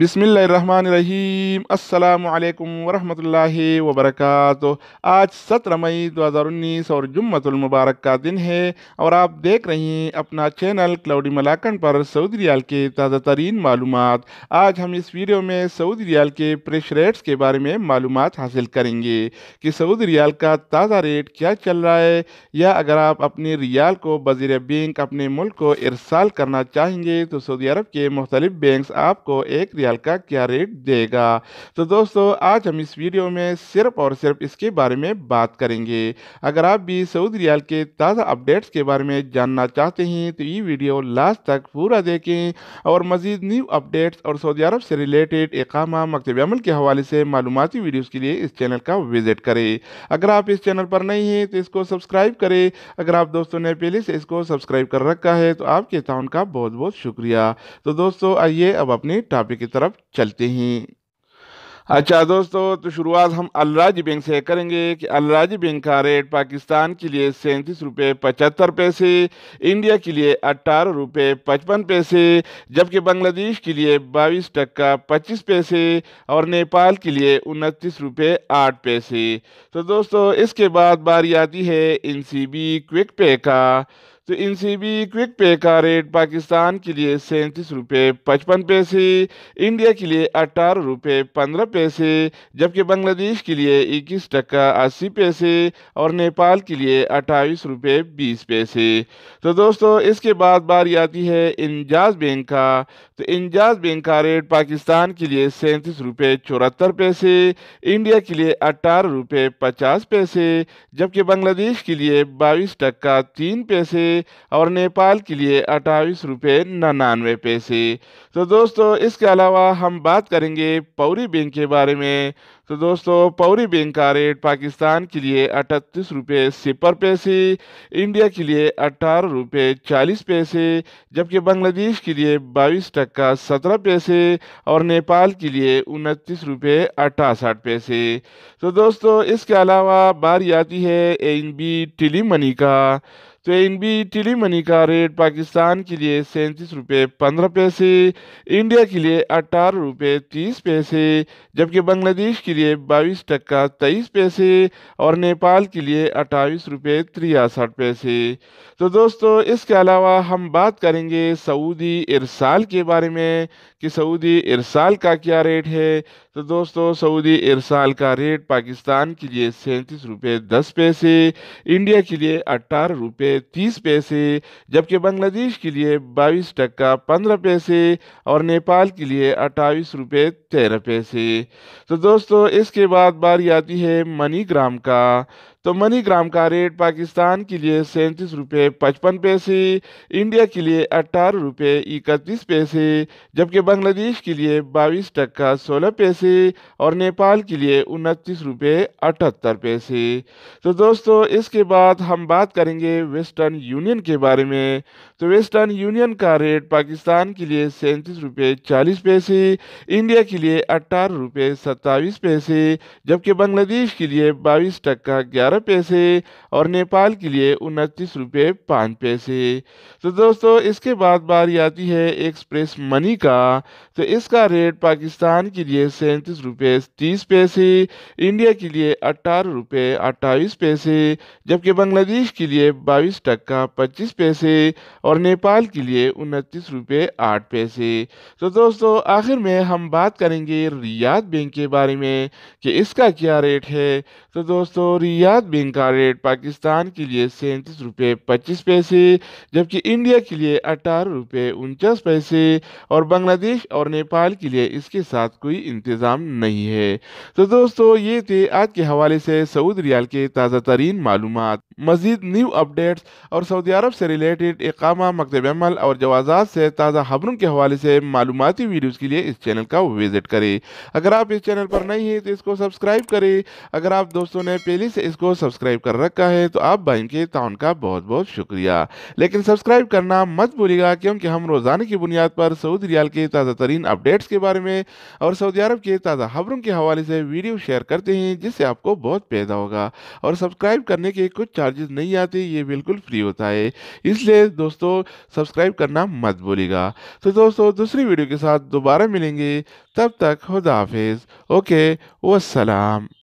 بسم اللہ الرحمن الرحیم السلام علیکم ورحمۃ اللہ وبرکاتہ آج سترہ مئی دو ہزار انیس اور جمعت المبارک کا دن ہے اور آپ دیکھ رہی ہیں اپنا چینل کلاؤڈی ملاکن پر سعودی ریال کے تازہ ترین معلومات آج ہم اس ویڈیو میں سعودی ریال کے پریش ریٹس کے بارے میں معلومات حاصل کریں گے کہ سعودی ریال کا تازہ ریٹ کیا چل رہا ہے یا اگر آپ اپنے ریال کو بزیر بینک اپنے ملک کو ارسال کرنا چاہیں گے تو سعودی عرب کے مختلف بینکس آپ کو ایک ریال کا کیا ریٹ دے گا تو دوستو آج ہم اس ویڈیو میں صرف اور صرف اس کے بارے میں بات کریں گے اگر آپ بھی سعود ریال کے تازہ اپ ڈیٹس کے بارے میں جاننا چاہتے ہیں تو یہ ویڈیو لاز تک پورا دیکھیں اور مزید نیو اپ ڈیٹس اور سعودی عرب سے ریلیٹڈ اقامہ مکتب عمل کے حوالے سے معلوماتی ویڈیوز کے لیے اس چینل کا وزٹ کریں اگر آپ اس چینل پر نہیں ہیں تو اس کو سبسکرائب کریں اگر آپ دوستوں نے پہلے سے اس کو سبسکرائب کر رکھا ہے تو آپ کے تعاون کا بہت بہت شکریہ تو دوستو آئیے اب اپنے ٹاپک کی طرف چلتے ہیں اچھا دوستو تو شروعات ہم الراج بینک سے کریں گے کہ الراج بینک کا ریٹ پاکستان کے لیے سینتیس روپے پچہتر پیسے انڈیا کے لیے اٹھارہ روپے پچپن پیسے جبکہ بنگلہ دیش کے لیے باویس ٹکا پچیس پیسے اور نیپال کے لیے انتیس روپے آٹھ پیسے تو دوستو اس کے بعد باری آتی ہے این سی بی کوک پے کا تو ان سی بی کوک پے کا ریٹ پاکستان کے لیے سینتیس روپے پچپن پیسے انڈیا کے لیے اٹھارہ روپے پندرہ پیسے جبکہ بنگلہ دیش کے لیے اکیس ٹکا اسی پیسے اور نیپال کے لیے اٹھائیس روپے بیس پیسے تو دوستو اس کے بعد باری آتی ہے انجاز بینک کا تو انجاز بینک کا ریٹ پاکستان کے لیے سینتیس روپے چورہتر پیسے انڈیا کے لیے اٹھارہ روپے پچاس پیسے جبکہ بنگلہ دیش کے لیے بائیس ٹکا تین پیسے اور نیپال کے لیے اٹھائیس روپے ننانوے پیسے تو دوستو اس کے علاوہ ہم بات کریں گے پوری بینک کے بارے میں تو دوستو پوری بینک کا ریٹ پاکستان کے لیے اٹھتیس روپے سپر پیسے انڈیا کے لیے اٹھارہ روپے چالیس پیسے جبکہ بنگلہ دیش کے لیے بائیس ٹکا سترہ پیسے اور نیپال کے لیے انتیس روپے اٹھاسٹھ پیسے تو دوستو اس کے علاوہ باری آتی ہے این بی ٹیلی منی کا تو این بی ٹیلی منی کا ریٹ پاکستان کے لیے سینتیس روپے پندرہ پیسے انڈیا کے لیے اٹھارہ روپے تیس پیسے جبکہ بنگلہ دیش کے لیے بائیس ٹکا تیئیس پیسے اور نیپال کے لیے اٹھائیس روپے تریاسٹھ پیسے تو دوستو اس کے علاوہ ہم بات کریں گے سعودی ارسال کے بارے میں کہ سعودی ارسال کا کیا ریٹ ہے تو دوستو سعودی ارسال کا ریٹ پاکستان کے لیے سینتیس روپے دس پیسے انڈیا کے لیے اٹھارہ روپے تیس پیسے جبکہ بنگلہ دیش کے لیے بائیس ٹکا پندرہ پیسے اور نیپال کے لیے اٹھائیس روپے تیرہ پیسے تو دوستو اس کے بعد باری آتی ہے منی گرام کا تو منی گرام کا ریٹ پاکستان کے لیے سینتیس روپے پچپن پیسے انڈیا کے لیے اٹھارہ روپے اکتیس پیسے جبکہ بنگلہ دیش کے لیے بائیس ٹکا سولہ پیسے اور نیپال کے لیے انتیس روپے اٹھتر پیسے تو دوستو اس کے بعد ہم بات کریں گے ویسٹرن یونین کے بارے میں تو ویسٹرن یونین کا ریٹ پاکستان کے لیے سینتیس روپے چالیس پیسے انڈیا کے لیے اٹھارہ روپے ستائیس پیسے جبکہ بنگلہ دیش کے لیے بائیس ٹکا گیارہ پیسے اور نیپال کے لیے انتیس روپے پانچ پیسے تو دوستو اس کے بعد آتی ہے ایکسپریس منی کا تو اس کا ریٹ پاکستان کے لیے سینتیس روپے تیس پیسے انڈیا کے لیے اٹھارہ روپے اٹھائیس پیسے جبکہ بنگلہ دیش کے لیے بائیس ٹکا پچیس پیسے اور نیپال کے لیے انتیس روپے آٹھ پیسے تو دوستو آخر میں ہم بات کریں گے ریاض بینک کے بارے میں کہ اس کا کیا ریٹ ہے تو دوستو ریاض بینک کا ریٹ پاکستان کے لیے سینتیس روپے پچیس پیسے جبکہ انڈیا کے لیے اٹھارہ روپے انچاس پیسے اور بنگلہ دیش اور نیپال کے لیے اس کے ساتھ کوئی انتظام نہیں ہے تو دوستو یہ تھے آج کے حوالے سے سعود ریال کے تازہ ترین معلومات مزید نیو اپڈیٹس اور سعودی عرب سے ریلیٹڈ اقامہ مکتب عمل اور جوازات سے تازہ خبروں کے حوالے سے معلوماتی ویڈیوز کے لیے اس چینل کا وزٹ کریں اگر آپ اس چینل پر نہیں ہیں تو اس کو سبسکرائب کریں اگر آپ دوستوں نے پہلے سے اس کو سبسکرائب کر رکھا ہے تو آپ بھائی کے تعاون کا بہت بہت شکریہ لیکن سبسکرائب کرنا مت بھولے گا کیونکہ ہم روزانہ کی بنیاد پر سعودی ریال کے تازہ ترین اپڈیٹس کے بارے میں اور سعودی عرب کے تازہ خبروں کے حوالے سے ویڈیو شیئر کرتے ہیں جس سے آپ کو بہت پیدا ہوگا اور سبسکرائب کرنے کے کچھ چارجز نہیں آتے یہ بالکل فری ہوتا ہے اس لیے دوستو سبسکرائب کرنا مت بولی گا تو دوستو دوسری ویڈیو کے ساتھ دوبارہ ملیں گے تب تک خدا حافظ اوکے والسلام